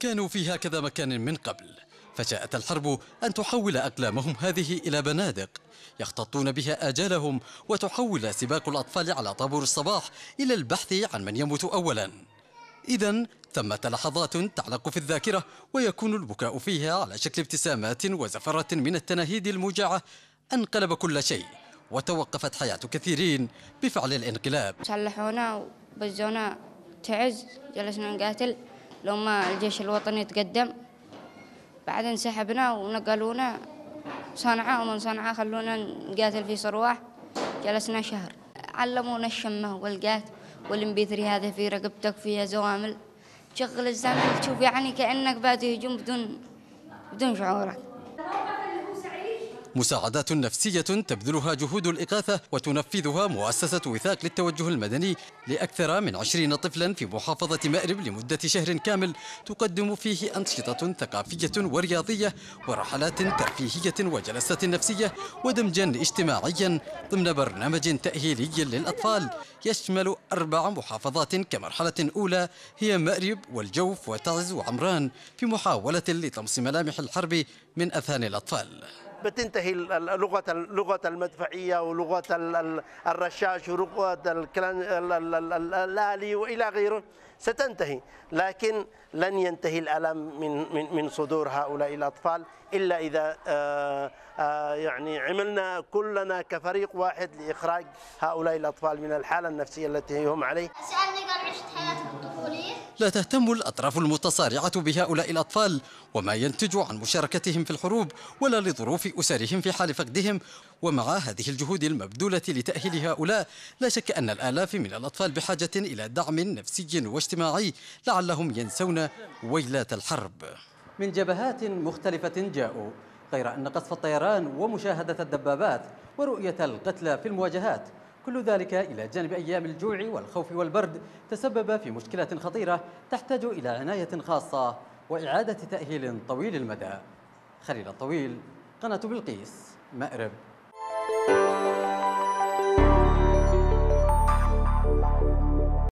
كانوا في هكذا مكان من قبل فشاءت الحرب أن تحول أقلامهم هذه إلى بنادق يختطون بها آجالهم وتحول سباق الأطفال على طابور الصباح إلى البحث عن من يموت أولا إذا ثمة لحظات تعلق في الذاكرة ويكون البكاء فيها على شكل ابتسامات وزفرة من التناهيد الموجعة أنقلب كل شيء وتوقفت حياة كثيرين بفعل الانقلاب سلحونا وبزونا تعز جلسنا نقاتل لو ما الجيش الوطني تقدم بعد انسحبنا ونقلونا صنعاء ومن صنعاء خلونا نقاتل في صرواح جلسنا شهر علمونا الشمه والقات والمبي 3 هذا في رقبتك فيها زوامل تشغل الزمن تشوف يعني كانك بادي هجوم بدون بدون شعورك مساعدات نفسية تبذلها جهود الإغاثة وتنفذها مؤسسة وثاق للتوجه المدني لأكثر من عشرين طفلا في محافظة مأرب لمدة شهر كامل تقدم فيه أنشطة ثقافية ورياضية ورحلات ترفيهية وجلسات نفسية ودمجا اجتماعيا ضمن برنامج تأهيلي للأطفال يشمل أربع محافظات كمرحلة أولى هي مأرب والجوف وتعز وعمران في محاولة لطمس ملامح الحرب من أذهان الأطفال بتنتهي لغه لغه المدفعيه ولغه الرشاش ولغه الالي والى غيره ستنتهي لكن لن ينتهي الالم من من من صدور هؤلاء الاطفال الا اذا آه، آه، يعني عملنا كلنا كفريق واحد لاخراج هؤلاء الاطفال من الحاله النفسيه التي هم عليه. لا تهتم الأطراف المتصارعة بهؤلاء الأطفال وما ينتج عن مشاركتهم في الحروب ولا لظروف أسرهم في حال فقدهم ومع هذه الجهود المبذولة لتأهيل هؤلاء لا شك أن الآلاف من الأطفال بحاجة إلى دعم نفسي واجتماعي لعلهم ينسون ويلات الحرب من جبهات مختلفة جاءوا غير أن قصف الطيران ومشاهدة الدبابات ورؤية القتلى في المواجهات كل ذلك إلى جانب أيام الجوع والخوف والبرد تسبب في مشكلة خطيرة تحتاج إلى عناية خاصة وإعادة تأهيل طويل المدى خليل الطويل قناة بلقيس مأرب